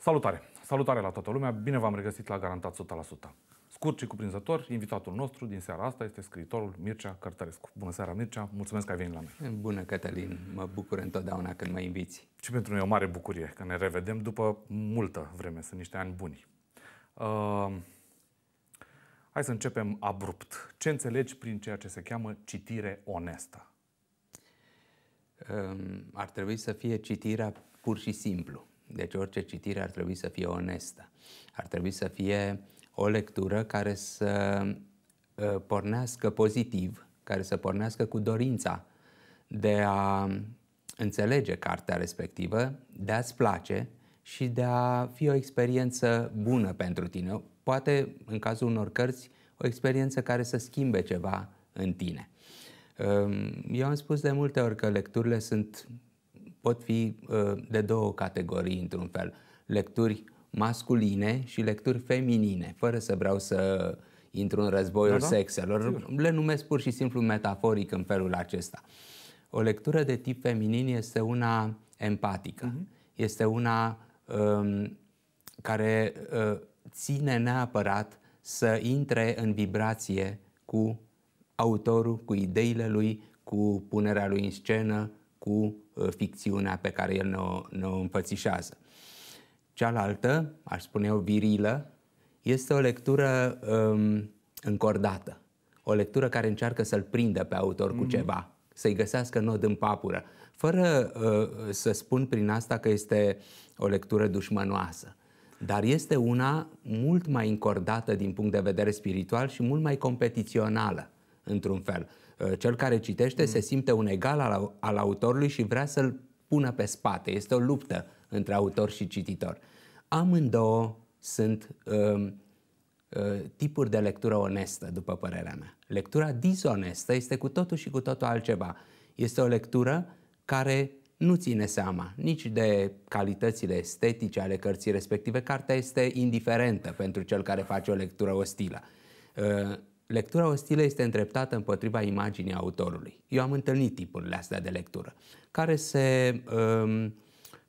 Salutare! Salutare la toată lumea! Bine v-am regăsit la Garantat 100%. Scurt și cuprinzător, invitatul nostru din seara asta este scriitorul Mircea Cărtărescu. Bună seara, Mircea! Mulțumesc că ai venit la noi! Bună, Cătălin! Mă bucur întotdeauna când mă inviți. Și pentru noi e o mare bucurie că ne revedem după multă vreme. Sunt niște ani buni. Uh, hai să începem abrupt. Ce înțelegi prin ceea ce se cheamă citire onestă? Uh, ar trebui să fie citirea pur și simplu deci orice citire ar trebui să fie onestă. Ar trebui să fie o lectură care să ă, pornească pozitiv, care să pornească cu dorința de a înțelege cartea respectivă, de a-ți place și de a fi o experiență bună pentru tine. Poate, în cazul unor cărți, o experiență care să schimbe ceva în tine. Eu am spus de multe ori că lecturile sunt pot fi ă, de două categorii, într-un fel. Lecturi masculine și lecturi feminine, fără să vreau să intru în războiul da, da. sexelor. Sigur. Le numesc pur și simplu metaforic în felul acesta. O lectură de tip feminin este una empatică, uh-huh. este una um, care uh, ține neapărat să intre în vibrație cu autorul, cu ideile lui, cu punerea lui în scenă, cu uh, ficțiunea pe care el ne-o, ne-o înfățișează. Cealaltă, aș spune eu, virilă, este o lectură um, încordată, o lectură care încearcă să-l prindă pe autor mm-hmm. cu mhm. ceva, să-i găsească nod în papură, fără uh, să spun prin asta că este o lectură dușmănoasă dar este una mult mai încordată din punct de vedere spiritual și mult mai competițională, într-un fel. Uh, cel care citește mm. se simte un egal al, al autorului și vrea să-l pună pe spate. Este o luptă între autor și cititor. Amândouă sunt uh, uh, tipuri de lectură onestă, după părerea mea. Lectura disonestă este cu totul și cu totul altceva. Este o lectură care nu ține seama nici de calitățile estetice ale cărții respective. Cartea este indiferentă pentru cel care face o lectură ostilă. Uh, Lectura ostilă este îndreptată împotriva imaginii autorului. Eu am întâlnit tipurile astea de lectură, care se, um,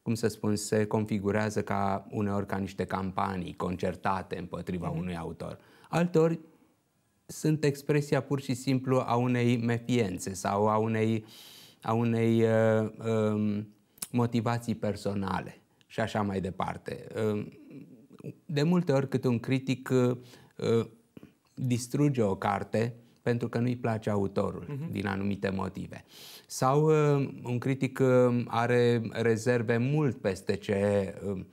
cum să spun, se configurează ca uneori ca niște campanii concertate împotriva mm-hmm. unui autor. Alteori sunt expresia pur și simplu a unei mefiențe sau a unei, a unei uh, uh, motivații personale și așa mai departe. Uh, de multe ori cât un critic uh, distruge o carte pentru că nu-i place autorul uh-huh. din anumite motive. Sau uh, un critic uh, are rezerve mult peste ce uh,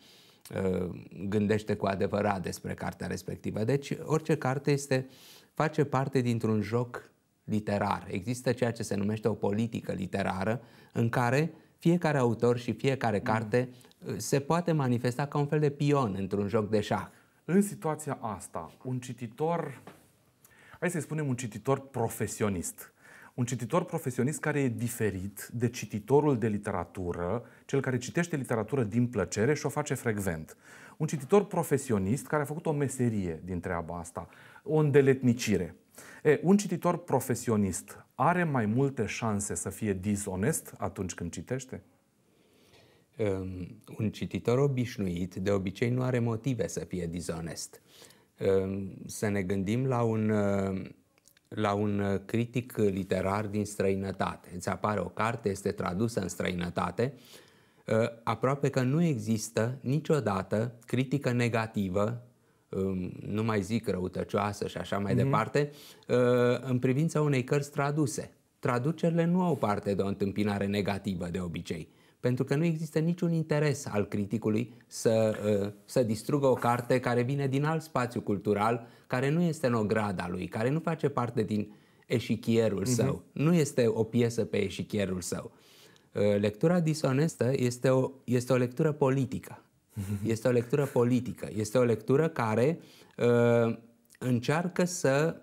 uh, gândește cu adevărat despre cartea respectivă. Deci orice carte este face parte dintr-un joc literar. Există ceea ce se numește o politică literară în care fiecare autor și fiecare mhm. carte uh, se poate manifesta ca un fel de pion într-un joc de șah. În situația asta, un cititor hai să-i spunem, un cititor profesionist. Un cititor profesionist care e diferit de cititorul de literatură, cel care citește literatură din plăcere și o face frecvent. Un cititor profesionist care a făcut o meserie din treaba asta, o îndeletnicire. E, un cititor profesionist are mai multe șanse să fie dizonest atunci când citește? Um, un cititor obișnuit de obicei nu are motive să fie dizonest. Ehm, să ne gândim la un, ehm, la un ehm, critic literar din străinătate. Îți apare o carte, este tradusă în străinătate, aproape că nu există niciodată critică negativă, nu mai zic răutăcioasă și așa mai mm-hmm. departe, în privința unei cărți traduse. Traducerile nu au parte de o întâmpinare negativă de obicei pentru că nu există niciun interes al criticului să, ă, să distrugă o carte care vine din alt spațiu cultural, care nu este în ograda lui, care nu face parte din eșichierul uh-huh. Mhm. său, nu este o piesă pe eșichierul său. Ă, lectura disonestă este o, este o lectură politică. Este o lectură politică. Este o lectură care uh, încearcă să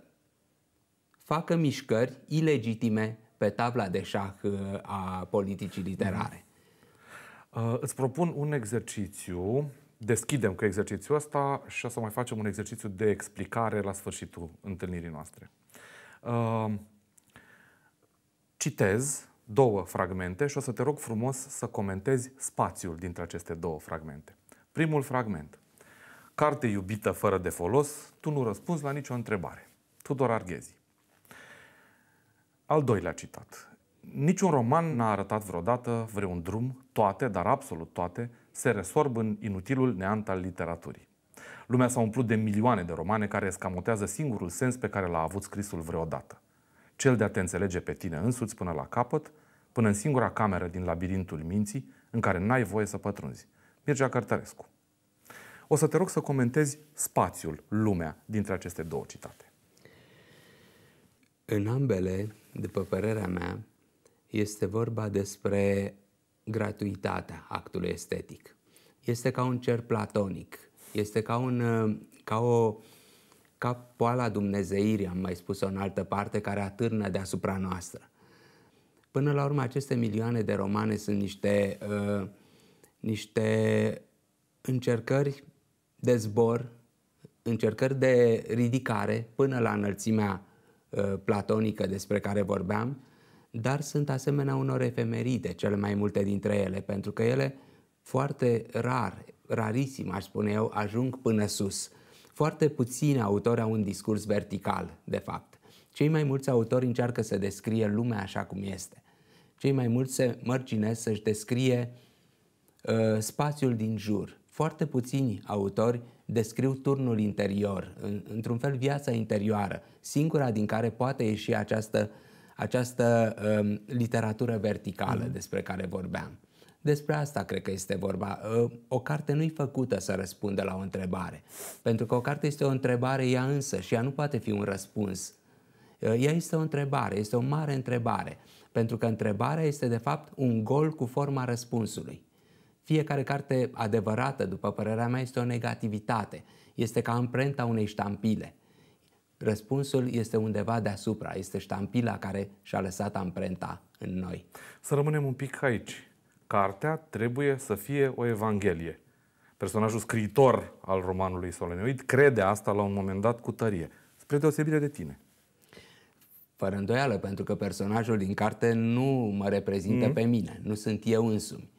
facă mișcări ilegitime pe tabla de șah a politicii literare. Uh, îți propun un exercițiu. Deschidem cu exercițiul ăsta și o să mai facem un exercițiu de explicare la sfârșitul întâlnirii noastre. Uh, citez două fragmente și o să te rog frumos să comentezi spațiul dintre aceste două fragmente. Primul fragment. Carte iubită fără de folos, tu nu răspunzi la nicio întrebare. Tudor Arghezi. Al doilea citat. Niciun roman n-a arătat vreodată vreun drum, toate, dar absolut toate, se resorb în inutilul neant al literaturii. Lumea s-a umplut de milioane de romane care escamotează singurul sens pe care l-a avut scrisul vreodată. Cel de a te înțelege pe tine însuți până la capăt, până în singura cameră din labirintul minții în care n-ai voie să pătrunzi. Mircea Cărtărescu. O să te rog să comentezi spațiul, lumea, dintre aceste două citate. În ambele, după părerea mea, este vorba despre gratuitatea actului estetic. Este ca un cer platonic, este ca, un, uh, ca o ca poala dumnezeirii, am mai spus-o în altă parte, care atârnă deasupra noastră. Până la urmă, aceste milioane de romane sunt niște, uh, niște încercări de zbor, încercări de ridicare până la înălțimea uh, platonică despre care vorbeam, dar sunt asemenea unor efemeride, cele mai multe dintre ele, pentru că ele foarte rar, rarisim, aș spune eu, ajung până sus. Foarte puțini autori au un discurs vertical, de fapt. Cei mai mulți autori încearcă să descrie lumea așa cum este. Cei mai mulți se mărginesc să-și descrie uh, spațiul din jur. Foarte puțini autori descriu turnul interior, în, într-un fel viața interioară, singura din care poate ieși această uh, această uh, literatură verticală mhm. despre care vorbeam. Despre asta cred că este vorba. Uh, o carte nu-i făcută să răspundă la o întrebare, pentru că o carte este o întrebare ea însă și ea nu poate fi un răspuns. Uh, ea este o întrebare, este o mare întrebare, pentru că întrebarea este de fapt un gol cu forma răspunsului. Fiecare carte adevărată, după părerea mea, este o negativitate, este ca amprenta unei ștampile răspunsul este undeva deasupra, este ștampila care și-a lăsat amprenta în noi. Să rămânem un pic aici. Cartea trebuie să fie o evanghelie. Personajul scriitor al romanului Solenioid crede asta la un moment dat cu tărie, spre deosebire de tine. Fără îndoială, pentru că personajul din carte nu mă reprezintă mm. pe mine, nu sunt eu însumi.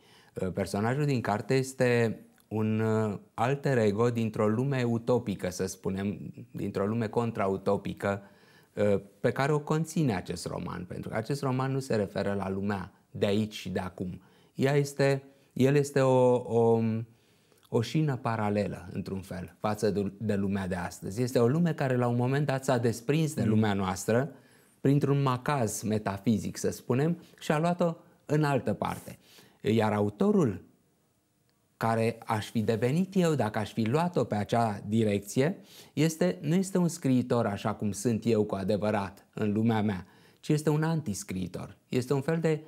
Personajul din carte este un uh, alter ego dintr-o lume utopică, să spunem, dintr-o lume contrautopică, uh, pe care o conține acest roman, pentru că acest roman nu se referă la lumea de aici și de acum. Ea este, el este o, o, o șină paralelă, într-un fel, față de, de lumea de astăzi. Este o lume care la un moment dat s-a desprins de mm. lumea noastră printr-un macaz metafizic, să spunem, și a luat-o în altă parte. Iar autorul care aș fi devenit eu dacă aș fi luat-o pe acea direcție, este, nu este un scriitor așa cum sunt eu cu adevărat în lumea mea, ci este un antiscriitor. Este un fel de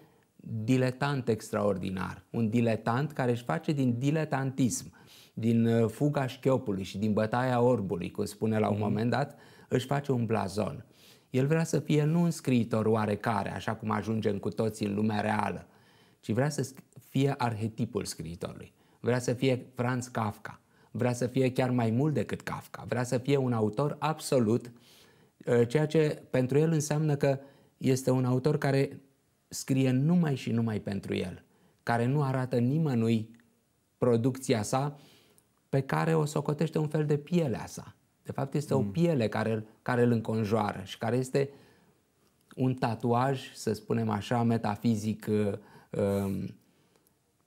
diletant extraordinar, un diletant care își face din diletantism, din uh, fuga șchiopului și din bătaia orbului, cum spune la un mhm. moment dat, își face un blazon. El vrea să fie nu un scriitor oarecare, așa cum ajungem cu toții în lumea reală, ci vrea să fie arhetipul scriitorului vrea să fie Franz Kafka, vrea să fie chiar mai mult decât Kafka, vrea să fie un autor absolut, uh, ceea ce pentru el înseamnă că este un autor care scrie numai și numai pentru el, care nu arată nimănui producția sa pe care o socotește un fel de pielea sa. De fapt, este mm. o piele care, care îl înconjoară și care este un tatuaj, să spunem așa, metafizic uh, um,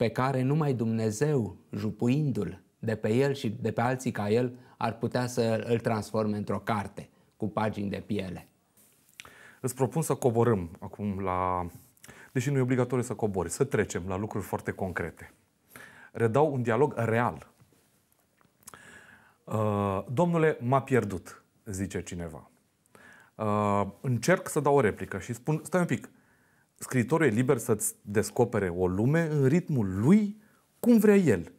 pe care numai Dumnezeu, jupuindu-l de pe el și de pe alții ca el, ar putea să îl transforme într-o carte cu pagini de piele. Îți propun să coborâm acum la... Deși nu e obligatoriu să cobori, să trecem la lucruri foarte concrete. Redau un dialog real. Uh, domnule, m-a pierdut, zice cineva. Uh, încerc să dau o replică și spun, stai un pic, scriitorul e liber să-ți descopere o lume în ritmul lui, cum vrea el.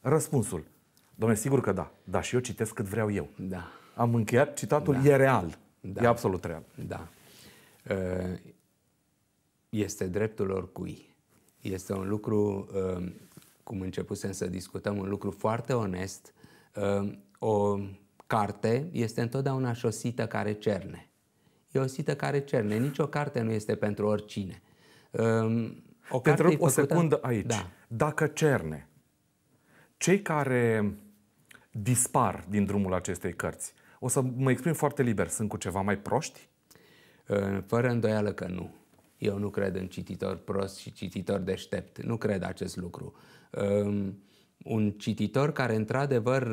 Răspunsul. Domnule, sigur că da, dar și eu citesc cât vreau eu. Da. Am încheiat, citatul da. e real. Da. E absolut real. Da. Uh, este dreptul oricui. Este un lucru, uh, cum începusem să discutăm, un lucru foarte onest. Uh, o carte este întotdeauna șosită o care cerne. E o sită care cerne. Nici o carte nu este pentru oricine. Ehm, o Te o secundă aici. Da. Dacă cerne, cei care dispar din drumul acestei cărți, o să mă exprim foarte liber, sunt cu ceva mai proști? Ehm, fără îndoială că nu. Eu nu cred în cititor prost și cititor deștept. Nu cred acest lucru. Ehm, un cititor care, într-adevăr,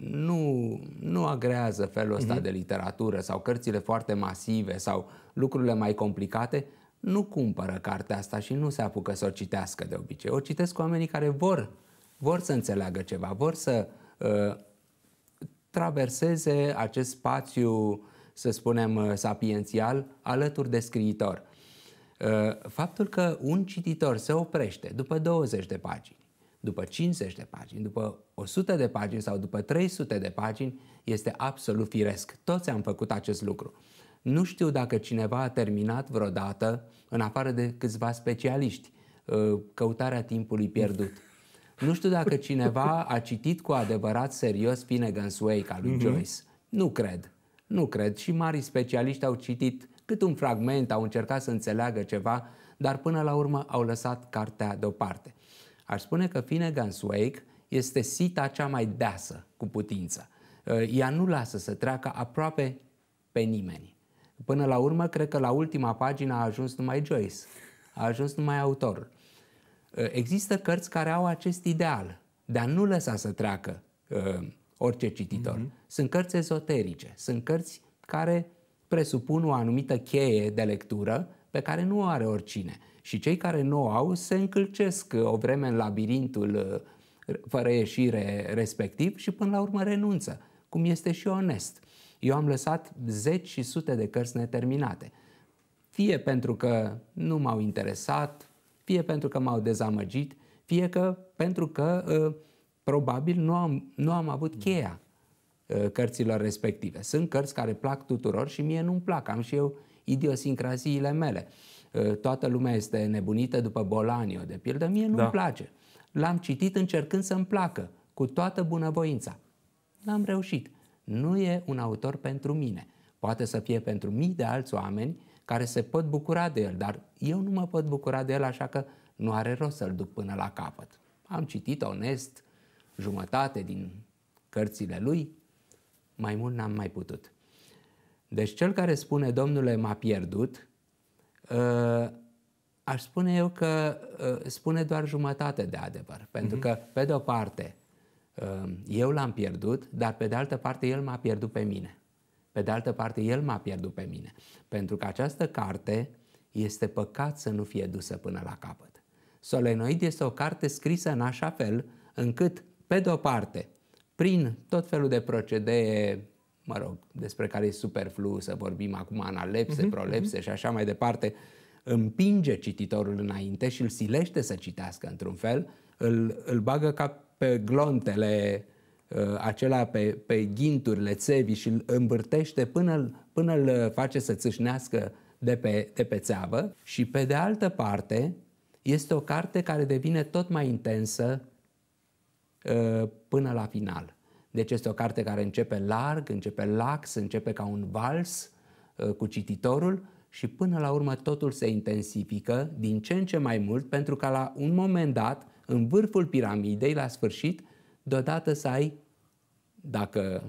nu, nu agrează felul ăsta uh-huh. de literatură sau cărțile foarte masive sau lucrurile mai complicate, nu cumpără cartea asta și nu se apucă să o citească de obicei. O citesc oamenii care vor, vor să înțeleagă ceva, vor să uh, traverseze acest spațiu, să spunem, uh, sapiențial alături de scriitor. Uh, faptul că un cititor se oprește după 20 de pagini, după 50 de pagini, după 100 de pagini sau după 300 de pagini este absolut firesc. Toți am făcut acest lucru. Nu știu dacă cineva a terminat vreodată, în afară de câțiva specialiști, ă, căutarea timpului pierdut. Nu știu dacă cineva a citit cu adevărat serios Finnegan's Wake al lui mm-hmm. Joyce. Nu cred. Nu cred. Și mari specialiști au citit cât un fragment, au încercat să înțeleagă ceva, dar până la urmă au lăsat cartea deoparte. Aș spune că Finnegan's Wake este sita cea mai deasă cu putință. Ă, ea nu lasă să treacă aproape pe nimeni. Până la urmă, cred că la ultima pagină a ajuns numai Joyce, a ajuns numai autor. Uh, există cărți care au acest ideal, dar nu lăsa să treacă uh, orice cititor. Mm-hmm. Sunt cărți ezoterice, sunt cărți care presupun o anumită cheie de lectură pe care nu o are oricine. Și cei care nu o au se încălcesc uh, o vreme în labirintul uh, fără ieșire respectiv și până la urmă renunță, cum este și onest. Eu am lăsat zeci și sute de cărți neterminate. Fie pentru că nu m-au interesat, fie pentru că m-au dezamăgit, fie că pentru că ă, probabil nu am, nu am avut cheia ă, cărților respective. Sunt cărți care plac tuturor și mie nu-mi plac, am și eu idiosincraziile mele. Ă, toată lumea este nebunită după Bolanio, de pildă, mie nu-mi da. place. L-am citit încercând să-mi placă, cu toată bunăvoința. N-am reușit nu e un autor pentru mine. Poate să fie pentru mii de alți oameni care se pot bucura de el, dar eu nu mă pot bucura de el, așa că nu are rost să-l duc până la capăt. Am citit onest jumătate din cărțile lui, mai mult n-am mai putut. Deci cel care spune, Domnule, m-a pierdut, uh, aș spune eu că uh, spune doar jumătate de adevăr. Pentru mhm. că, pe de o parte, Ehm, eu l-am pierdut, dar pe de altă parte el m-a pierdut pe mine. Pe de altă parte el m-a pierdut pe mine. Pentru că această carte este păcat să nu fie dusă până la capăt. Solenoid este o carte scrisă în așa fel încât, pe de o parte, prin tot felul de procedee, mă rog, despre care e superflu să vorbim acum, analepse, uh-huh, prolepse uh-huh. și așa mai departe, împinge cititorul înainte și îl silește să citească într-un fel, îl, îl bagă ca pe glontele uh, acela pe, pe ghinturile țevii și îl îmbârtește până, până îl uh, face să țâșnească de pe, de pe țeavă și pe de altă parte este o carte care devine tot mai intensă uh, până la final. Deci este o carte care începe larg, începe lax, începe ca un vals cu cititorul și până la urmă totul se intensifică din ce în ce mai mult pentru că la un moment dat în vârful piramidei, la sfârșit, deodată să ai, dacă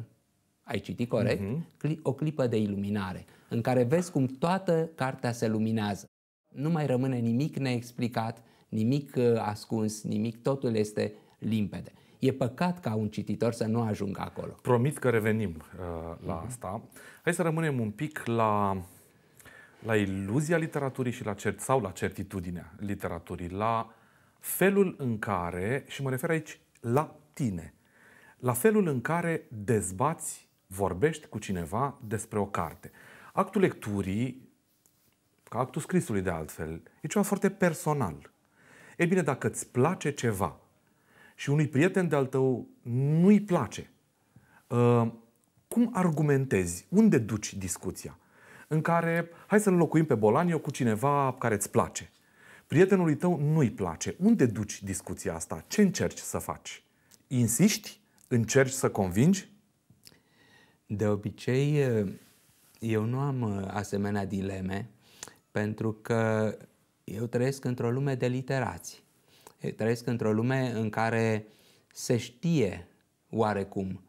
ai citit corect, uh-huh. o clipă de iluminare, în care vezi cum toată cartea se luminează. Nu mai rămâne nimic neexplicat, nimic uh, ascuns, nimic, totul este limpede. E păcat ca un cititor să nu ajungă acolo. Promit că revenim uh, la uh-huh. asta. Hai să rămânem un pic la, la iluzia literaturii și la cer- sau la certitudinea literaturii, la felul în care, și mă refer aici la tine, la felul în care dezbați, vorbești cu cineva despre o carte. Actul lecturii, ca actul scrisului de altfel, e ceva foarte personal. E bine, dacă îți place ceva și unui prieten de-al tău nu-i place, uh, cum argumentezi? Unde duci discuția? În care, hai să-l locuim pe Bolanio cu cineva care îți place prietenului tău nu-i place. Unde duci discuția asta? Ce încerci să faci? Insiști? Încerci să convingi? De obicei, eh, eu nu am eh, asemenea dileme, pentru că eu trăiesc într-o lume de literați. Eu eh, trăiesc într-o lume în care se știe oarecum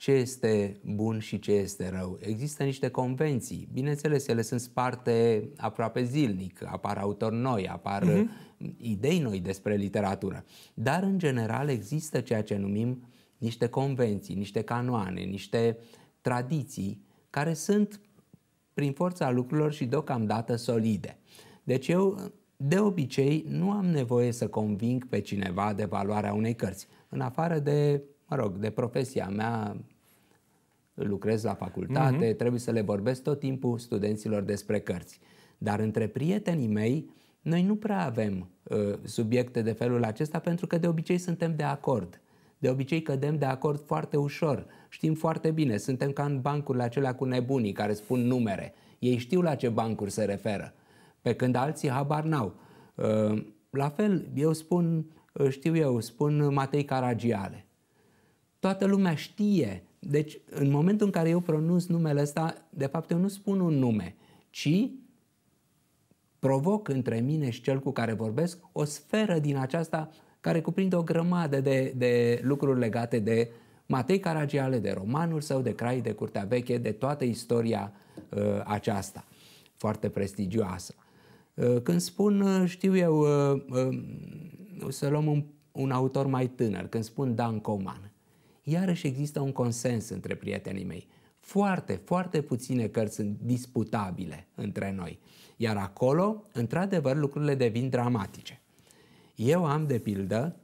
ce este bun și ce este rău. Există niște convenții, bineînțeles, ele sunt sparte aproape zilnic, apar autori noi, apar uh-huh. idei noi despre literatură, dar în general există ceea ce numim niște convenții, niște canoane, niște tradiții care sunt prin forța lucrurilor și deocamdată solide. Deci eu de obicei nu am nevoie să conving pe cineva de valoarea unei cărți, în afară de mă rog, de profesia mea, lucrez la facultate, uh-huh. trebuie să le vorbesc tot timpul studenților despre cărți. Dar între prietenii mei, noi nu prea avem uh, subiecte de felul acesta pentru că de obicei suntem de acord. De obicei cădem de acord foarte ușor. Știm foarte bine, suntem ca în bancurile acelea cu nebunii care spun numere. Ei știu la ce bancuri se referă, pe când alții habar n-au. Uh, la fel, eu spun, știu eu, spun Matei Caragiale toată lumea știe. Deci, în momentul în care eu pronunț numele ăsta, de fapt eu nu spun un nume, ci provoc între mine și cel cu care vorbesc o sferă din aceasta care cuprinde o grămadă de, de lucruri legate de Matei Caragiale, de romanul său, de Crai, de Curtea Veche, de toată istoria uh, aceasta, foarte prestigioasă. Uh, când spun, uh, știu eu, uh, uh, să luăm un, un autor mai tânăr, când spun Dan Coman, iarăși există un consens între prietenii mei. Foarte, foarte puține cărți sunt disputabile între noi. Iar acolo, într-adevăr, lucrurile devin dramatice. Eu am, de pildă,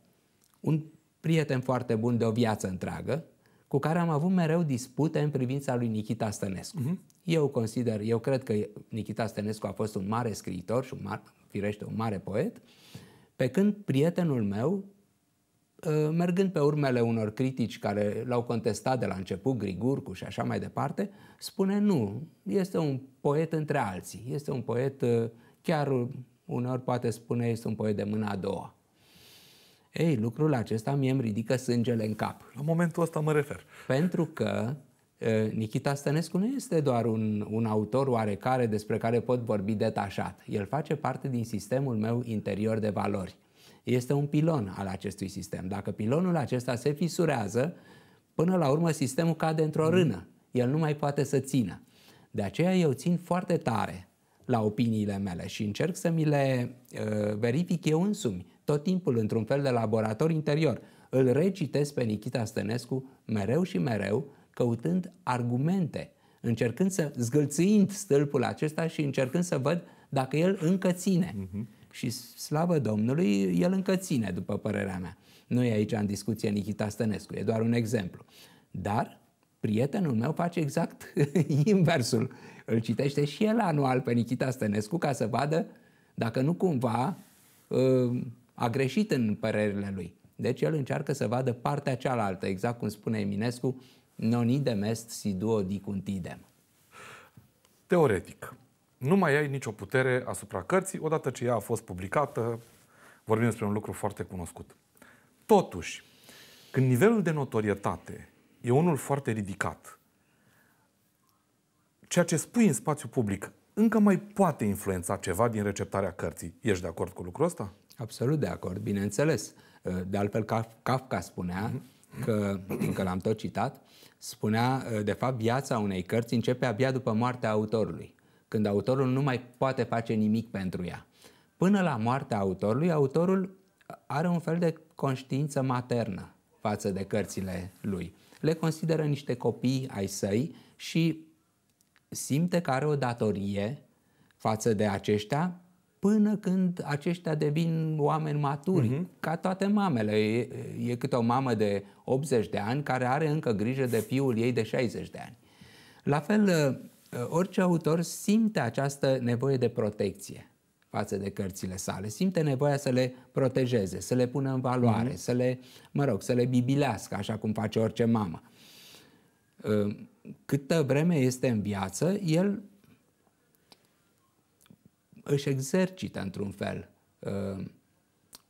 un prieten foarte bun de o viață întreagă, cu care am avut mereu dispute în privința lui Nikita Stănescu. Uh-huh. Eu consider, eu cred că Nikita Stănescu a fost un mare scriitor și un mare, firește, un mare poet, pe când prietenul meu Ă, mergând pe urmele unor critici care l-au contestat de la început, Grigurcu și așa mai departe, spune nu, este un poet între alții, este un poet, ă, chiar uneori poate spune, este un poet de mâna a doua. Ei, lucrul acesta mie îmi ridică sângele în cap. La momentul ăsta mă refer. Pentru că ă, Nikita Stănescu nu este doar un, un autor oarecare despre care pot vorbi detașat. El face parte din sistemul meu interior de valori este un pilon al acestui sistem. Dacă pilonul acesta se fisurează, până la urmă sistemul cade într-o mm. rână. El nu mai poate să țină. De aceea eu țin foarte tare la opiniile mele și încerc să mi le uh, verific eu însumi, tot timpul într-un fel de laborator interior. Îl recitesc pe Nichita Stănescu mereu și mereu, căutând argumente, încercând să, zgâlțâind stâlpul acesta și încercând să văd dacă el încă ține. Uh-huh. Și slavă Domnului, el încă ține, după părerea mea. Nu e aici în discuție Nichita Stănescu, e doar un exemplu. Dar prietenul meu face exact inversul. Îl citește și el anual pe Nichita Stănescu ca să vadă dacă nu cumva uh, a greșit în părerile lui. Deci el încearcă să vadă partea cealaltă, exact cum spune Eminescu, non idem est si duo dicuntidem. Teoretic, nu mai ai nicio putere asupra cărții odată ce ea a fost publicată, vorbim despre un lucru foarte cunoscut. Totuși, când nivelul de notorietate e unul foarte ridicat, ceea ce spui în spațiu public încă mai poate influența ceva din receptarea cărții. Ești de acord cu lucrul ăsta? Absolut de acord, bineînțeles. De altfel, Kafka spunea că, încă l-am tot citat, spunea, de fapt, viața unei cărți începe abia după moartea autorului când autorul nu mai poate face nimic pentru ea. Până la moartea autorului, autorul are un fel de conștiință maternă față de cărțile lui. Le consideră niște copii ai săi și simte că are o datorie față de aceștia până când aceștia devin oameni maturi, uh-huh. ca toate mamele. E, e câte o mamă de 80 de ani care are încă grijă de fiul ei de 60 de ani. La fel, Uh, orice autor simte această nevoie de protecție față de cărțile sale. Simte nevoia să le protejeze, să le pună în valoare, mm-hmm. să le, mă rog, să le bibilească, așa cum face orice mamă. Uh, câtă vreme este în viață, el își exercită într-un fel uh,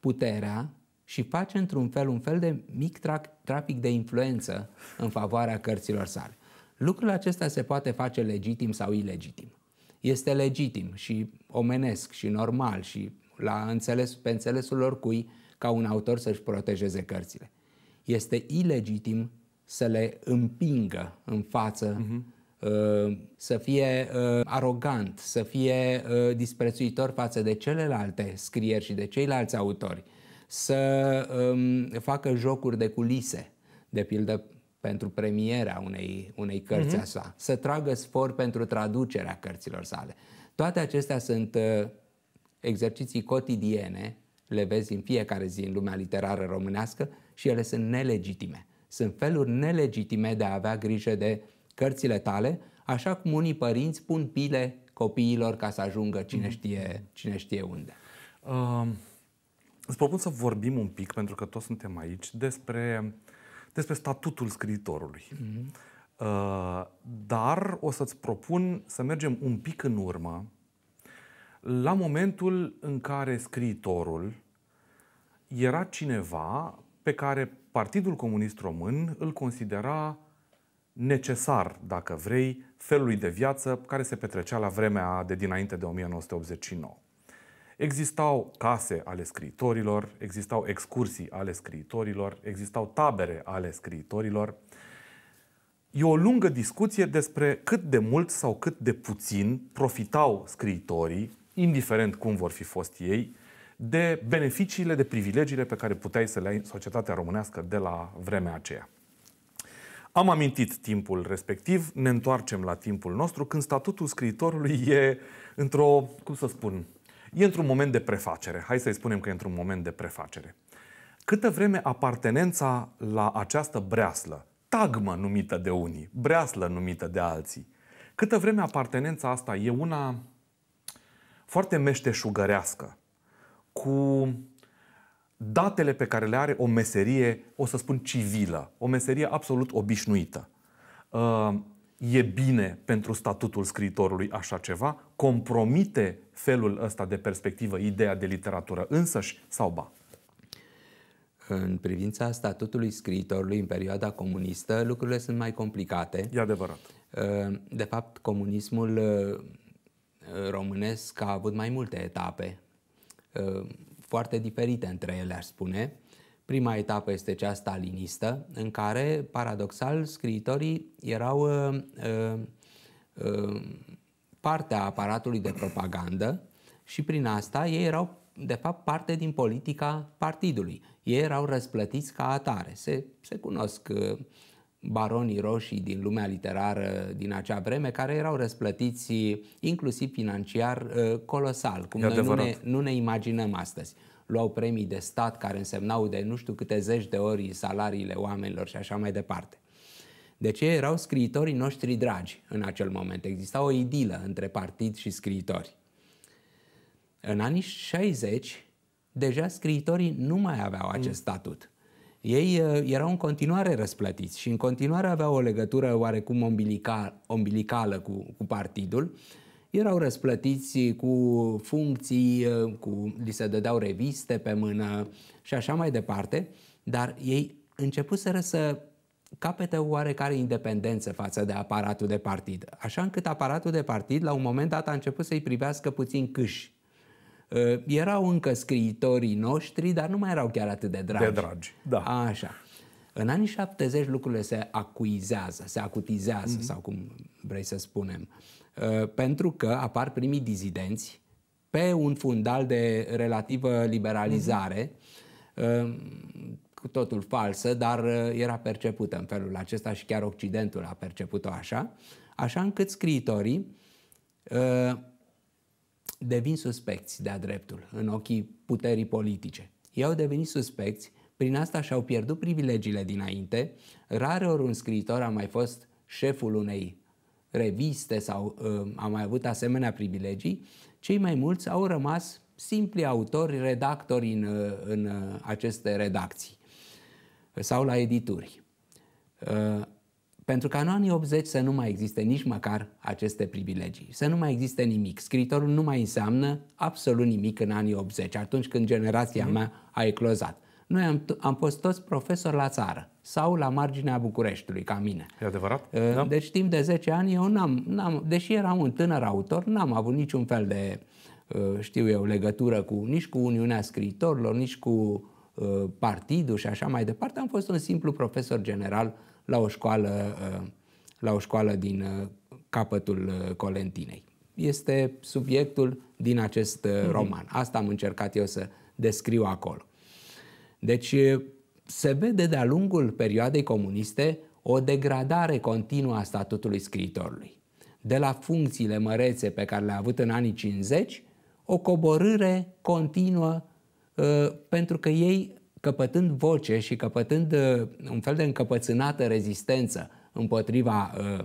puterea și face într-un fel un fel de mic tra- trafic de influență în favoarea cărților sale. Lucrul acesta se poate face legitim sau ilegitim. Este legitim și omenesc și normal și la înțeles, pe înțelesul oricui ca un autor să-și protejeze cărțile. Este ilegitim să le împingă în față, uh-huh. să fie uh, arogant, să fie uh, disprețuitor față de celelalte scrieri și de ceilalți autori, să um, facă jocuri de culise, de pildă pentru premierea unei, unei cărți uh-huh. Mhm. a sa, să tragă sfor pentru traducerea cărților sale. Toate acestea sunt uh, exerciții cotidiene, le vezi în fiecare zi în lumea literară românească și ele sunt nelegitime. Sunt feluri nelegitime de a avea grijă de cărțile tale, așa cum unii părinți pun pile copiilor ca să ajungă cine mhm. știe, cine știe unde. Uh, îți propun să vorbim un pic, pentru că toți suntem aici, despre despre statutul scriitorului. Mm-hmm. Uh, dar o să-ți propun să mergem un pic în urmă la momentul în care scriitorul era cineva pe care Partidul Comunist Român îl considera necesar, dacă vrei, felului de viață care se petrecea la vremea de dinainte de 1989. Existau case ale scriitorilor, existau excursii ale scriitorilor, existau tabere ale scriitorilor. E o lungă discuție despre cât de mult sau cât de puțin profitau scriitorii, indiferent cum vor fi fost ei, de beneficiile, de privilegiile pe care puteai să le ai în societatea românească de la vremea aceea. Am amintit timpul respectiv, ne întoarcem la timpul nostru, când statutul scriitorului e într-o, cum să spun, E într-un moment de prefacere. Hai să-i spunem că e într-un moment de prefacere. Câtă vreme apartenența la această breaslă, tagmă numită de unii, breaslă numită de alții, câtă vreme apartenența asta e una foarte meșteșugărească, cu datele pe care le are o meserie, o să spun civilă, o meserie absolut obișnuită. Ă, e bine pentru statutul scriitorului așa ceva? Compromite felul ăsta de perspectivă ideea de literatură însăși sau ba? În privința statutului scriitorului în perioada comunistă, lucrurile sunt mai complicate. E adevărat. Ă, de fapt, comunismul ă, românesc a avut mai multe etape, ă, foarte diferite între ele, aș spune. Prima etapă este cea stalinistă, în care, paradoxal, scriitorii erau uh, uh, uh, partea aparatului de propagandă și prin asta ei erau, de fapt, parte din politica partidului. Ei erau răsplătiți ca atare. Se, se cunosc uh, baronii roșii din lumea literară din acea vreme, care erau răsplătiți inclusiv financiar uh, colosal, cum e noi nu ne, nu ne imaginăm astăzi luau premii de stat care însemnau de nu știu câte zeci de ori salariile oamenilor și așa mai departe. De ce erau scriitorii noștri dragi în acel moment? Exista o idilă între partid și scriitori. În anii 60, deja scriitorii nu mai aveau acest statut. Ei uh, erau în continuare răsplătiți și în continuare aveau o legătură oarecum umbilical, cu, cu partidul, erau răsplătiți cu funcții, eh, cu, li se dădeau reviste pe mână și așa mai departe, dar ei începuseră să capete oarecare independență față de aparatul de partid, așa încât aparatul de partid la un moment dat a început să-i privească puțin câși. Eh, erau încă scriitorii noștri, dar nu mai erau chiar atât de dragi. De dragi, da. Așa. În anii 70 lucrurile se acuizează, se acutizează, mm-hmm. sau cum vrei să spunem. Uh, pentru că apar primii dizidenți pe un fundal de relativă liberalizare, uh, cu totul falsă, dar uh, era percepută în felul acesta și chiar Occidentul a perceput-o așa, așa încât scriitorii devin suspecți de-a dreptul în ochii puterii politice. Ei au devenit suspecți, prin asta și-au pierdut privilegiile dinainte, rare ori un scriitor a mai fost șeful unei reviste sau uh, am mai avut asemenea privilegii, cei mai mulți au rămas simpli autori, redactori în, uh, în uh, aceste redacții sau la edituri. Uh, pentru ca în anii 80 să nu mai existe nici măcar aceste privilegii, să nu mai existe nimic. Scriitorul nu mai înseamnă absolut nimic în anii 80, atunci când generația mhm. mea a eclozat. Noi am, am fost toți profesori la țară sau la marginea Bucureștiului, ca mine. E adevărat? Ă, da. Deci timp de 10 ani eu n-am, n-am, deși eram un tânăr autor, n-am avut niciun fel de, ă, știu eu, legătură cu nici cu Uniunea Scriitorilor, nici cu ă, partidul și așa mai departe. Am fost un simplu profesor general la o școală, la o școală din capătul Colentinei. Este subiectul din acest mhm. roman. Asta am încercat eu să descriu acolo. Deci se vede de-a lungul perioadei comuniste o degradare continuă a statutului scriitorului. De la funcțiile mărețe pe care le-a avut în anii 50, o coborâre continuă uh, pentru că ei, căpătând voce și căpătând uh, un fel de încăpățânată rezistență împotriva uh,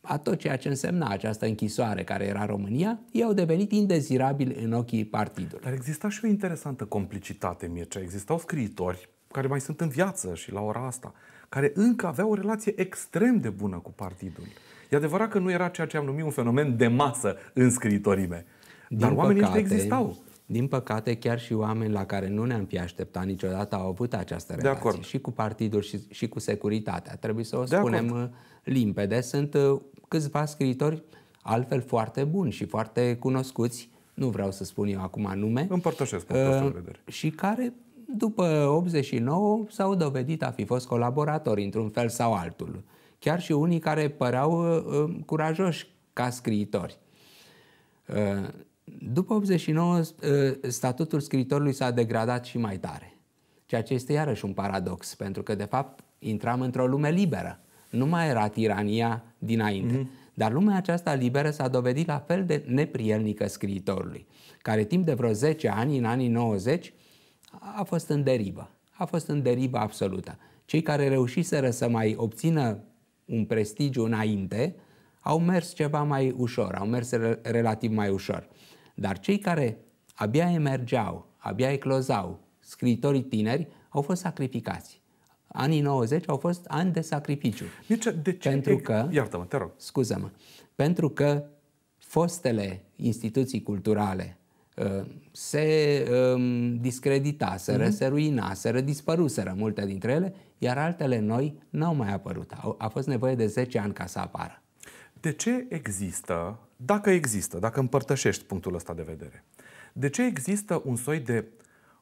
a tot ceea ce însemna această închisoare care era România, ei au devenit indezirabili în ochii partidului. Dar exista și o interesantă complicitate, Mircea. Existau scriitori care mai sunt în viață și la ora asta, care încă aveau o relație extrem de bună cu partidul. E adevărat că nu era ceea ce am numit un fenomen de masă în scriitorime, din dar oamenii păcate, existau. Din păcate, chiar și oameni la care nu ne-am fi așteptat niciodată au avut această relație de acord. și cu partidul și, și cu securitatea. Trebuie să o de spunem acord. Uh, limpede. Sunt uh, câțiva scriitori altfel foarte buni și foarte cunoscuți nu vreau să spun eu acum nume, Împărtășesc uh, și care după 89 s-au dovedit a fi fost colaboratori într-un fel sau altul. Chiar și unii care păreau uh, uh curajoși ca scriitori. Uh, după 89, uh, statutul scriitorului s-a degradat și mai tare. Ceea ce este iarăși un paradox, pentru că, de fapt, intram într-o lume liberă. Nu mai era tirania dinainte. Mm-hmm. Dar lumea aceasta liberă s-a dovedit la fel de neprielnică scriitorului, care timp de vreo 10 ani, în anii 90, a fost în derivă. A fost în derivă absolută. Cei care reușiseră să mai obțină un prestigiu înainte, au mers ceva mai ușor, au mers relativ mai ușor. Dar cei care abia emergeau, abia eclozau, scritorii tineri, au fost sacrificați. Anii 90 au fost ani de sacrificiu. ce? de ce? Pentru că, Iartă-mă, te rog. Scuză-mă. Pentru că fostele instituții culturale se um, discreditaseră, mm-hmm. se mhm. ruinaseră, dispăruseră multe dintre ele, iar altele noi n-au mai apărut. au. a fost nevoie de 10 ani ca să apară. De ce există, dacă există, dacă împărtășești punctul ăsta de vedere, de ce există un soi de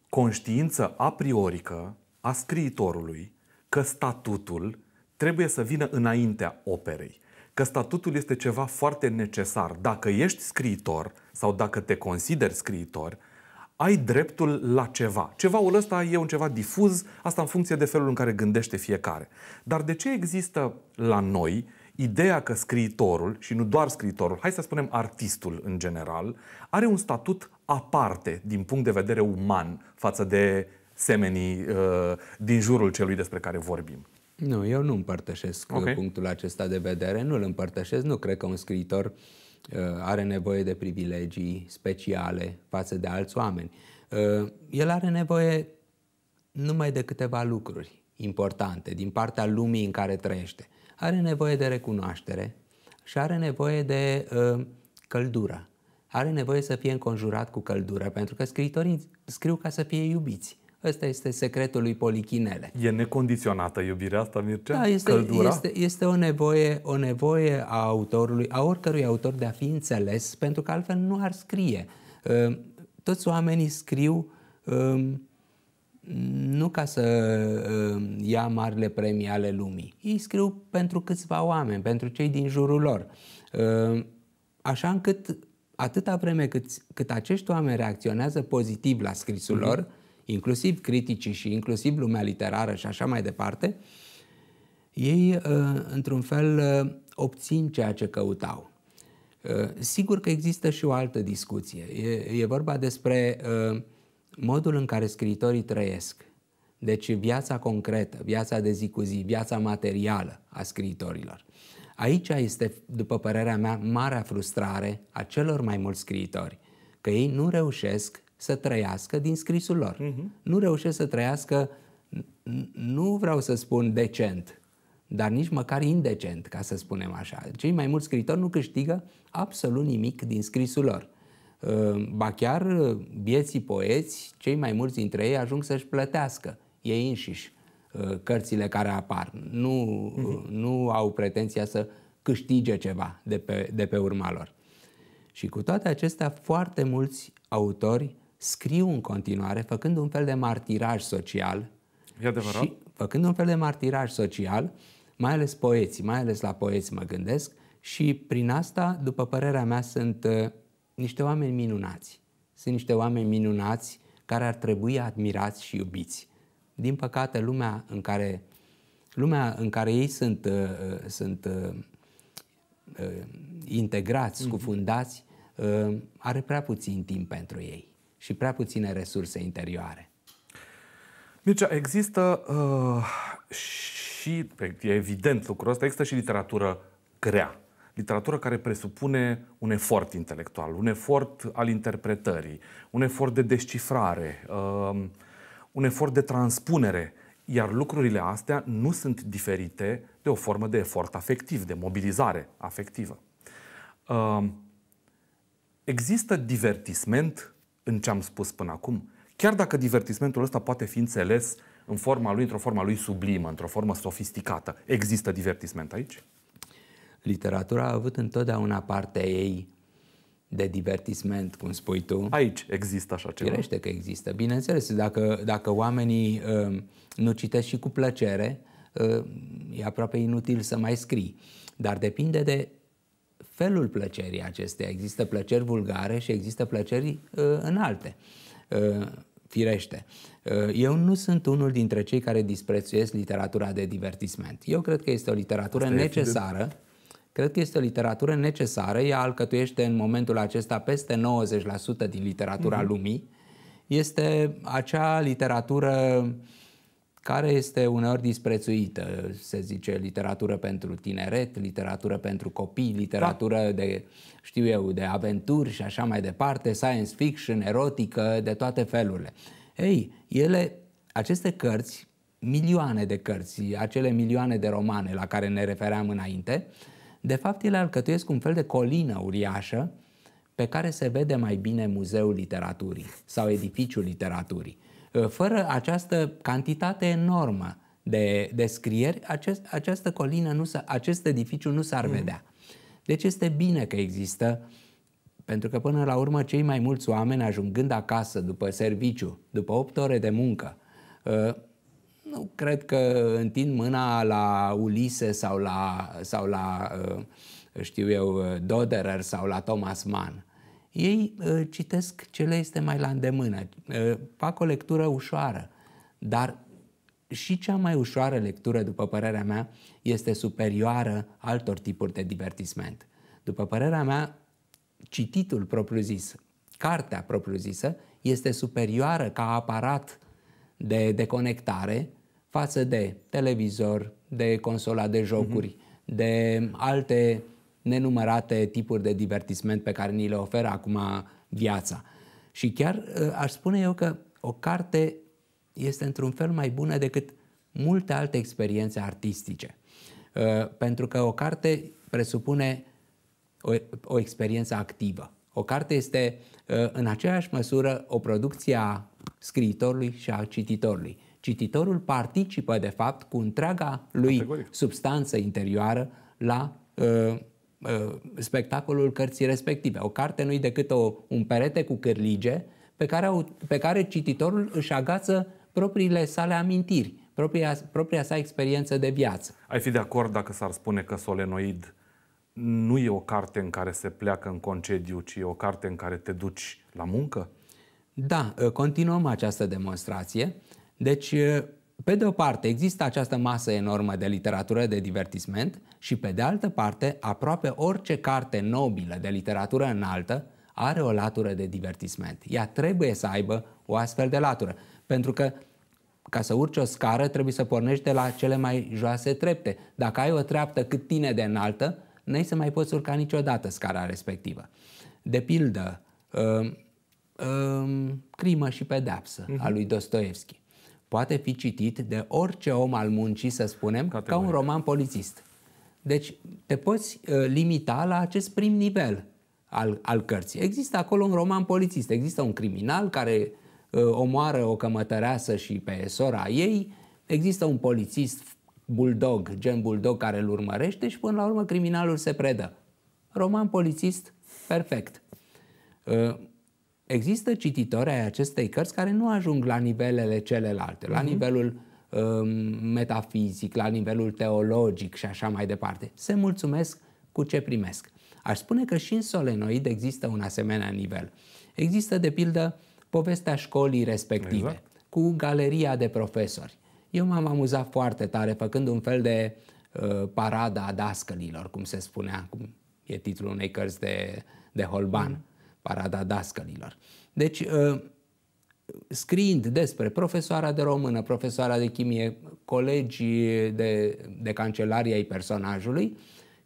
conștiință a priorică a scriitorului că statutul trebuie să vină înaintea operei? că statutul este ceva foarte necesar. Dacă ești scriitor sau dacă te consideri scriitor, ai dreptul la ceva. Cevaul ăsta e un ceva difuz, asta în funcție de felul în care gândește fiecare. Dar de ce există la noi ideea că scriitorul, și nu doar scriitorul, hai să spunem artistul în general, are un statut aparte din punct de vedere uman față de semenii uh, din jurul celui despre care vorbim? Nu, eu nu împărtășesc uh, okay. punctul acesta de vedere, nu îl împărtășesc, nu cred că un scriitor uh, are nevoie de privilegii speciale față de alți oameni. Uh, el are nevoie numai de câteva lucruri importante din partea lumii în care trăiește. Are nevoie de recunoaștere și are nevoie de uh, căldură. Are nevoie să fie înconjurat cu căldură, pentru că scriitorii scriu ca să fie iubiți. Ăsta este secretul lui Polichinele. E necondiționată iubirea asta, Mircea? Da, este, Căldura? este, este o, nevoie, o nevoie a autorului, a oricărui autor de a fi înțeles, pentru că altfel nu ar scrie. Ă, toți oamenii scriu ă, nu ca să ă, ia marile premii ale lumii. Ei scriu pentru câțiva oameni, pentru cei din jurul lor. Așa încât atâta vreme cât, cât acești oameni reacționează pozitiv la scrisul mm-hmm. lor, inclusiv criticii și inclusiv lumea literară și așa mai departe, ei, uh, într-un fel, uh, obțin ceea ce căutau. Uh, sigur că există și o altă discuție. E, e vorba despre modul în care scriitorii trăiesc. Deci viața concretă, viața de zi cu zi, viața materială a scriitorilor. Aici este, după părerea mea, marea frustrare a celor mai mulți scriitori, că ei nu reușesc să trăiască din scrisul lor. Uh-huh. Nu reușesc să trăiască, nu vreau să spun decent, dar nici măcar indecent, ca să spunem așa. Cei mai mulți scritori nu câștigă absolut nimic din scrisul lor. Ă, ba chiar ă, bieții poeți, cei mai mulți dintre ei ajung să-și plătească ei înșiși ă, cărțile care apar. Nu, uh-huh. nu au pretenția să câștige ceva de pe, de pe urma lor. Și cu toate acestea, foarte mulți autori scriu în continuare, făcând un fel de martiraj social. E adevărat? Și făcând un fel de martiraj social, mai ales poeții, mai ales la poeți mă gândesc, și prin asta, după părerea mea, sunt uh, niște oameni minunați. Sunt niște oameni minunați care ar trebui admirați și iubiți. Din păcate, lumea în care, lumea în care ei sunt, uh, uh sunt uh, uh integrați, mhm. scufundați, uh, are prea puțin timp pentru ei și prea puține resurse interioare. Mircea, există uh, și, e evident lucrul ăsta, există și literatură grea. Literatură care presupune un efort intelectual, un efort al interpretării, un efort de descifrare, uh, un efort de transpunere. Iar lucrurile astea nu sunt diferite de o formă de efort afectiv, de mobilizare afectivă. Uh, există divertisment în ce am spus până acum, chiar dacă divertismentul ăsta poate fi înțeles în forma lui, într-o forma lui sublimă, într-o formă sofisticată, există divertisment aici? Literatura a avut întotdeauna partea ei de divertisment, cum spui tu. Aici există așa ceva. Firește că există. Bineînțeles, dacă, dacă oamenii uh, nu citesc și cu plăcere, uh, e aproape inutil să mai scrii. Dar depinde de felul plăcerii acesteia. Există plăceri vulgare și există plăceri uh, înalte. Uh, firește. Uh, eu nu sunt unul dintre cei care disprețuiesc literatura de divertisment. Eu cred că este o literatură Asta necesară. Cred că este o literatură necesară. Ea alcătuiește în momentul acesta peste 90% din literatura mm-hmm. lumii. Este acea literatură uh, care este uneori disprețuită, se zice literatură pentru tineret, literatură pentru copii, literatură da. de, știu eu, de aventuri și așa mai departe, science fiction, erotică, de toate felurile. Ei, ele, aceste cărți, milioane de cărți, acele milioane de romane la care ne refeream înainte, de fapt ele alcătuiesc un fel de colină uriașă pe care se vede mai bine muzeul literaturii sau edificiul literaturii. Ă, fără această cantitate enormă de, de scrieri, acest, această colină, nu acest edificiu nu s-ar mm. vedea. Deci este bine că există, pentru că până la urmă cei mai mulți oameni ajungând acasă după serviciu, după 8 ore de muncă, ă, nu cred că întind mâna la Ulise sau la, sau la ă, știu eu, Doderer sau la Thomas Mann ei uh, citesc ce le este mai la îndemână. Uh, fac o lectură ușoară, dar și cea mai ușoară lectură, după părerea mea, este superioară altor tipuri de divertisment. După părerea mea, cititul propriu-zis, cartea propriu-zisă, este superioară ca aparat de deconectare față de televizor, de consola de jocuri, uh-huh. de alte nenumărate tipuri de divertisment pe care ni le oferă acum viața. Și chiar uh, aș spune eu că o carte este într-un fel mai bună decât multe alte experiențe artistice. Uh, pentru că o carte presupune o, o experiență activă. O carte este uh, în aceeași măsură o producție a scriitorului și a cititorului. Cititorul participă, de fapt, cu întreaga lui Categoric. substanță interioară la uh, Uh, spectacolul cărții respective. O carte nu-i decât o, un perete cu cârlige pe care, pe care cititorul își agață propriile sale amintiri, propria, propria sa experiență de viață. Ai fi de acord dacă s-ar spune că Solenoid nu e o carte în care se pleacă în concediu, ci e o carte în care te duci la muncă? Da, uh, continuăm această demonstrație. Deci, uh, pe de o parte, există această masă enormă de literatură de divertisment, și, pe de altă parte, aproape orice carte nobilă de literatură înaltă are o latură de divertisment. Ea trebuie să aibă o astfel de latură, pentru că ca să urci o scară trebuie să pornești de la cele mai joase trepte. Dacă ai o treaptă cât tine de înaltă, nu să mai poți urca niciodată scara respectivă. De pildă, uh, uh, Crimă și pedeapsă uh-huh. a mhm. lui Dostoevski poate fi citit de orice om al muncii, să spunem, Categorie. ca un roman polițist. Deci te poți ă, limita la acest prim nivel al, al cărții. Există acolo un roman polițist, există un criminal care ă, omoară o cămătăreasă și pe sora ei, există un polițist bulldog, gen bulldog care îl urmărește și până la urmă criminalul se predă. Roman polițist, perfect. Ă, există cititori ai acestei cărți care nu ajung la nivelele celelalte, la uh-huh. nivelul Um, metafizic, la nivelul teologic și așa mai departe. Se mulțumesc cu ce primesc. Aș spune că și în solenoid există un asemenea nivel. Există, de pildă, povestea școlii respective, exact. cu galeria de profesori. Eu m-am amuzat foarte tare făcând un fel de uh, parada a dascălilor, cum se spunea, cum e titlul unei cărți de, de Holban, mm. Parada dascălilor. Deci, uh, scriind despre profesoara de română, profesoara de chimie, colegii de, de cancelarie ai personajului,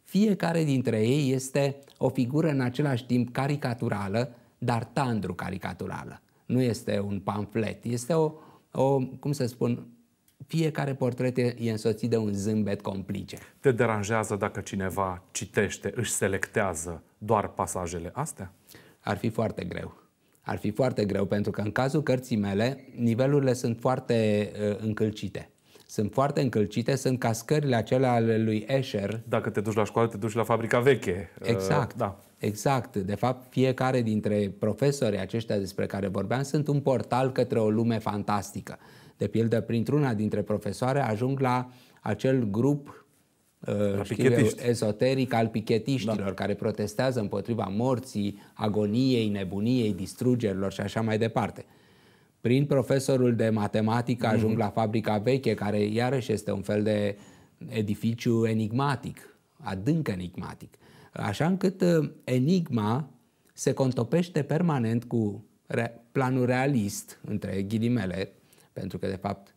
fiecare dintre ei este o figură în același timp caricaturală, dar tandru caricaturală. Nu este un pamflet, este o, o cum să spun, fiecare portret e însoțit de un zâmbet complice. Te deranjează dacă cineva citește, își selectează doar pasajele astea? Ar fi foarte greu. Ar fi foarte greu, pentru că în cazul cărții mele, nivelurile sunt foarte uh, încălcite sunt foarte încălcite, sunt cascările acelea ale lui Escher. Dacă te duci la școală, te duci la fabrica veche. Uh, exact. Uh, da. Exact. De fapt, fiecare dintre profesorii aceștia despre care vorbeam sunt un portal către o lume fantastică. De pildă, printr-una dintre profesoare ajung la acel grup Uh, știu esoteric ezoteric al pichetiștilor da. care protestează împotriva morții, agoniei, nebuniei, distrugerilor și așa mai departe. Prin profesorul de matematică mhm. ajung mm-hmm. la fabrica veche, care iarăși este un fel de edificiu enigmatic, adânc enigmatic. Așa încât uh, enigma se contopește permanent cu re- planul realist, între ghilimele, pentru că, de fapt,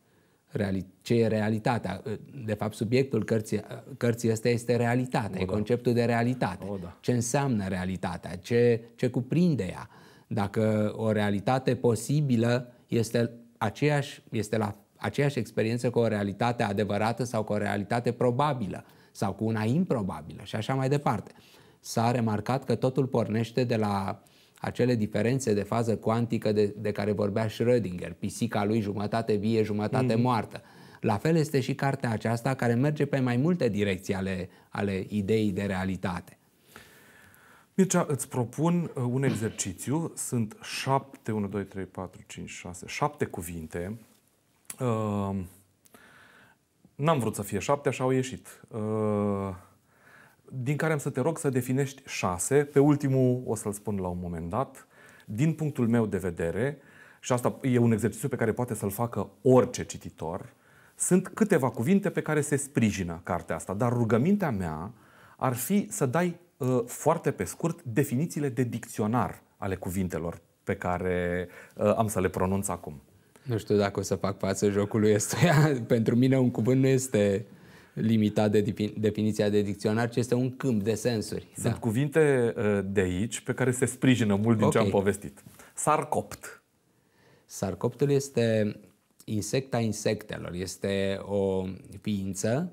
ce e realitatea. De fapt, subiectul cărții, cărții este este realitatea, o, e da. conceptul de realitate. O, da. Ce înseamnă realitatea, ce, ce cuprinde ea. Dacă o realitate posibilă este, aceeași, este la aceeași experiență cu o realitate adevărată sau cu o realitate probabilă sau cu una improbabilă și așa mai departe. S-a remarcat că totul pornește de la acele diferențe de fază cuantică de, de care vorbea Schrödinger, pisica lui jumătate vie, jumătate mm-hmm. moartă. La fel este și cartea aceasta care merge pe mai multe direcții ale, ale ideii de realitate. Mircea, îți propun uh, un exercițiu. Sunt șapte, 1, 2, 3, 4, 5, 6, șapte cuvinte. Uh, n-am vrut să fie șapte, așa au ieșit. Uh, din care am să te rog să definești șase, pe ultimul o să-l spun la un moment dat, din punctul meu de vedere, și asta e un exercițiu pe care poate să-l facă orice cititor, sunt câteva cuvinte pe care se sprijină cartea asta, dar rugămintea mea ar fi să dai uh, foarte pe scurt definițiile de dicționar ale cuvintelor pe care uh, am să le pronunț acum. Nu știu dacă o să fac față jocului ăsta. Pentru mine un cuvânt nu este limitat de definiția de dicționar, ci este un câmp de sensuri. Sunt da. cuvinte uh, de aici pe care se sprijină mult din okay. ce am povestit. Sarcopt. Sarcoptul este insecta insectelor. Este o ființă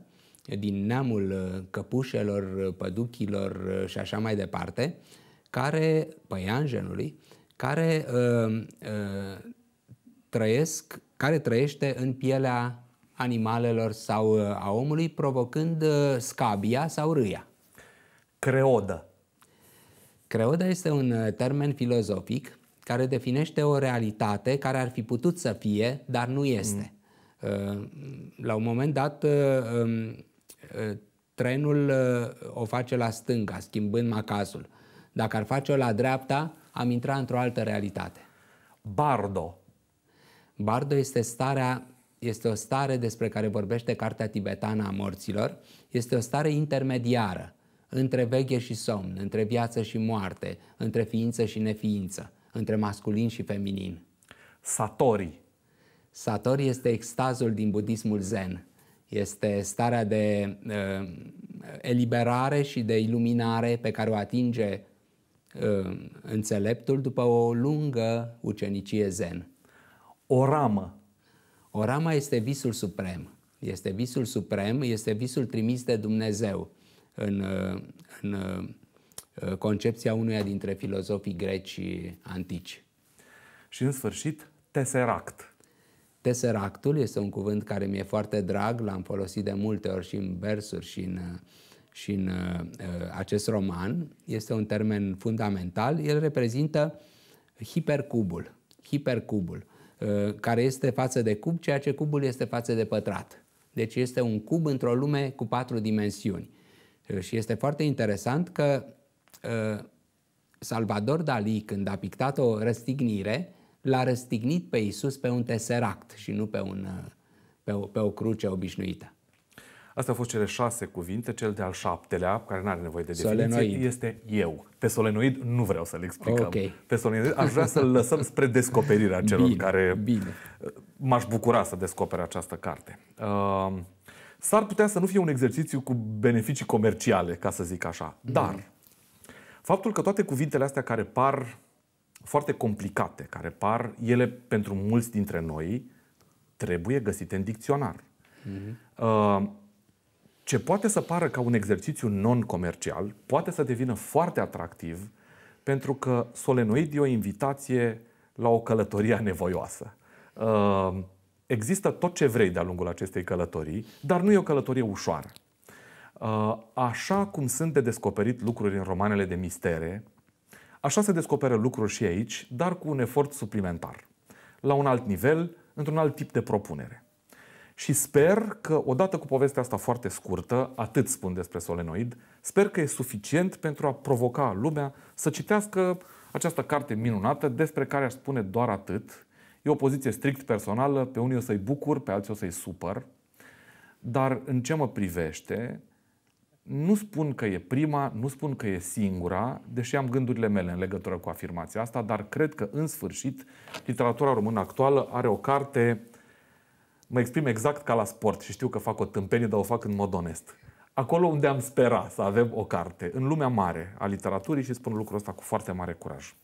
din neamul uh, căpușelor, uh, păduchilor și așa mai departe, care, păianjenului, care uh, uh, trăiesc, care trăiește în pielea animalelor sau uh, a omului, provocând uh, scabia sau râia. Creodă. Creodă este un uh, termen filozofic care definește o realitate care ar fi putut să fie, dar nu este. Mm. La un moment dat, um, trenul o face la stânga, schimbând macazul. Dacă ar face-o la dreapta, am intrat într-o altă realitate. Bardo. Bardo este starea este o stare despre care vorbește Cartea Tibetană a Morților, este o stare intermediară între veche și somn, între viață și moarte, între ființă și neființă, între masculin și feminin. Satori. Satori este extazul din budismul zen. Este starea de uh, eliberare și de iluminare pe care o atinge uh, înțeleptul după o lungă ucenicie zen. O ramă Orama este visul suprem. Este visul suprem, este visul trimis de Dumnezeu în, uh, în uh, uh, concepția unuia dintre filozofii greci antici. Și în sfârșit, teseract. Teseractul este un cuvânt care mi-e foarte drag, l-am folosit de multe ori și în versuri și în, și în acest roman. Este un termen fundamental, el reprezintă hipercubul. Hipercubul. Uh, care este față de cub, ceea ce cubul este față de pătrat. Deci este un cub într-o lume cu patru dimensiuni. Uh, și este foarte interesant că uh, Salvador Dali, când a pictat o răstignire, l-a răstignit pe Isus pe un teseract și nu pe, un, pe, o, pe o cruce obișnuită. Astea au fost cele șase cuvinte, cel de-al șaptelea, care nu are nevoie de definiție, solenoid. este eu. Pe solenoid nu vreau să-l explicăm. Okay. Pe solenoid aș vrea să-l lăsăm spre descoperirea celor bine, care... Bine. Uh, m-aș bucura să descopere această carte. Uh, s-ar putea să nu fie un exercițiu cu beneficii comerciale, ca să zic așa. Mm. Dar faptul că toate cuvintele astea care par foarte complicate, care par ele pentru mulți dintre noi, trebuie găsite în dicționar. Mm-hmm. Uh, ce poate să pară ca un exercițiu non-comercial, poate să devină foarte atractiv pentru că solenoid e o invitație la o călătorie nevoioasă. Uh, există tot ce vrei de-a lungul acestei călătorii, dar nu e o călătorie ușoară. Uh, așa cum sunt de descoperit lucruri în romanele de mistere, așa se descoperă lucruri și aici, dar cu un efort suplimentar. La un alt nivel, într-un alt tip de propunere. Și sper că, odată cu povestea asta foarte scurtă, atât spun despre solenoid, sper că e suficient pentru a provoca lumea să citească această carte minunată despre care aș spune doar atât. E o poziție strict personală, pe unii o să-i bucur, pe alții o să-i supăr, dar în ce mă privește, nu spun că e prima, nu spun că e singura, deși am gândurile mele în legătură cu afirmația asta, dar cred că, în sfârșit, literatura română actuală are o carte uh, mă exprim exact ca la sport și știu că fac o tâmpenie, dar o fac în mod onest. Acolo unde am spera să avem o carte, în lumea mare a literaturii și spun lucrul ăsta cu foarte mare curaj.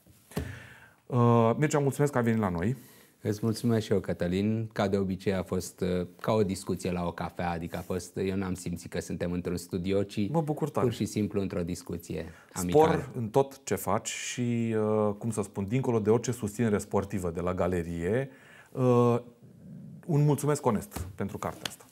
Uh, Mircea, mulțumesc că ai venit la noi. Îți mulțumesc și eu, Cătălin. Ca de obicei a fost uh, ca o discuție la o cafea, adică a fost, uh, eu n-am simțit că suntem într-un studio, ci mă bucur tare. pur și simplu într-o discuție amicală. Spor în tot ce faci și, uh, cum să spun, dincolo de orice susținere sportivă de la galerie, un mulțumesc onest pentru cartea asta.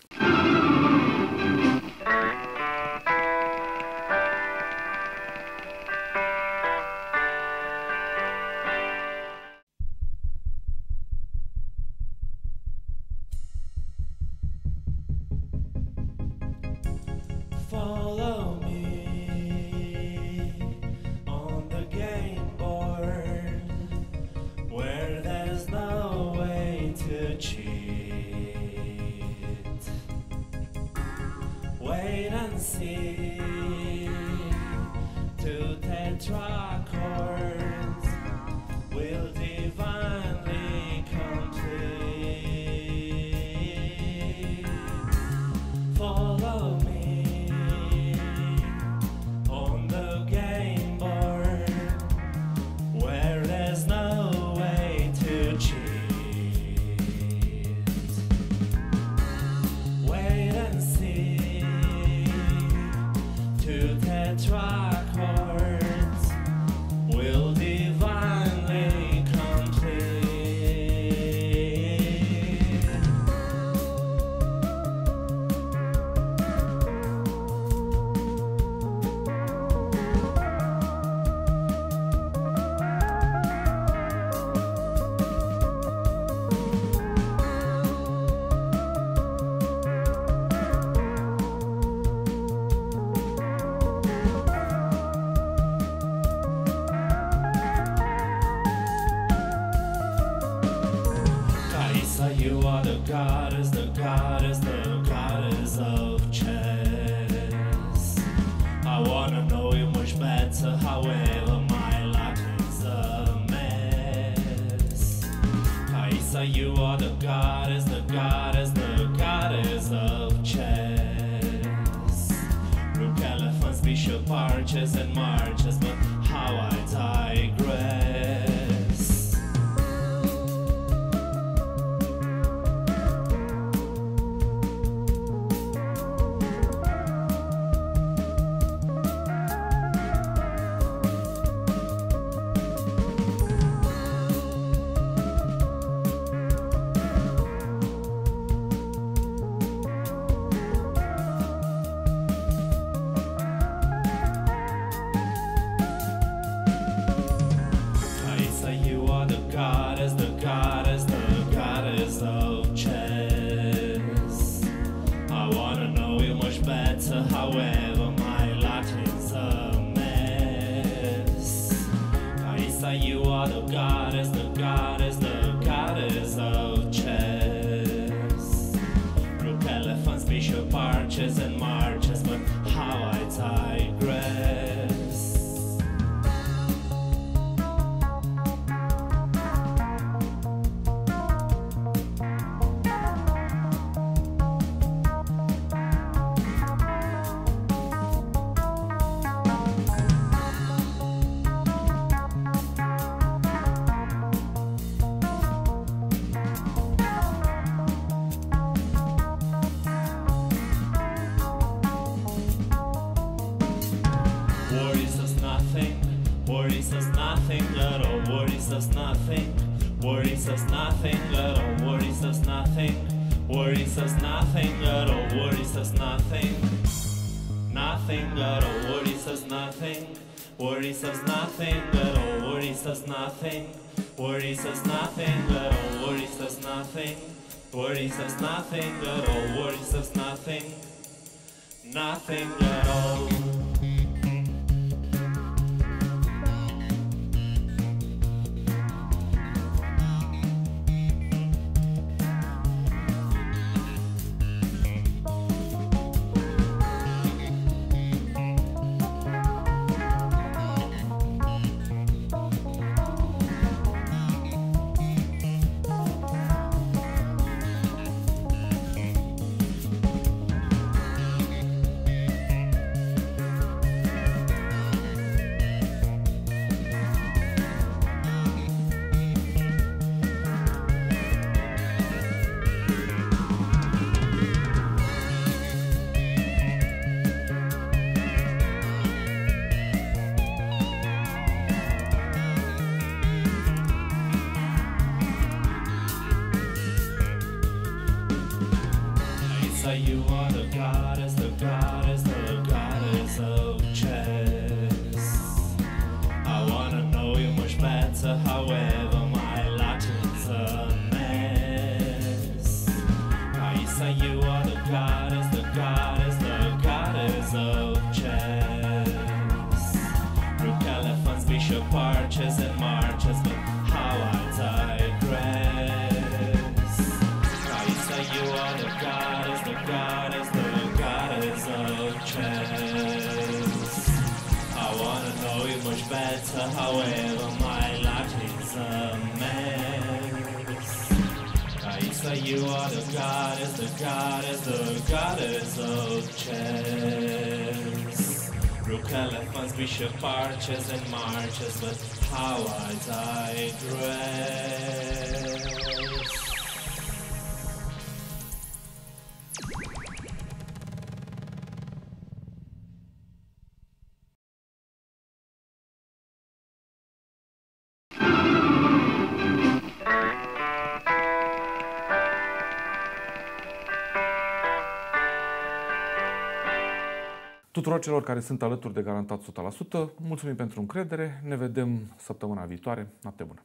goddess, the goddess, the goddess of chess. I wanna know you much better, however, my life is a mess. Aisa, you are the goddess, the goddess, the goddess of chess. Rook, elephants, bishop, arches, and marches, but how I digress. Worries us nothing, but all worries us nothing. Worries us nothing, but all worries us nothing. Worries us nothing, but all worries us nothing. Nothing at all. goddess, the goddess, the goddess of chess. Rook elephants, bishop arches and marches, but how I digress. tuturor celor care sunt alături de Garantat 100%, mulțumim pentru încredere, ne vedem săptămâna viitoare, noapte bună!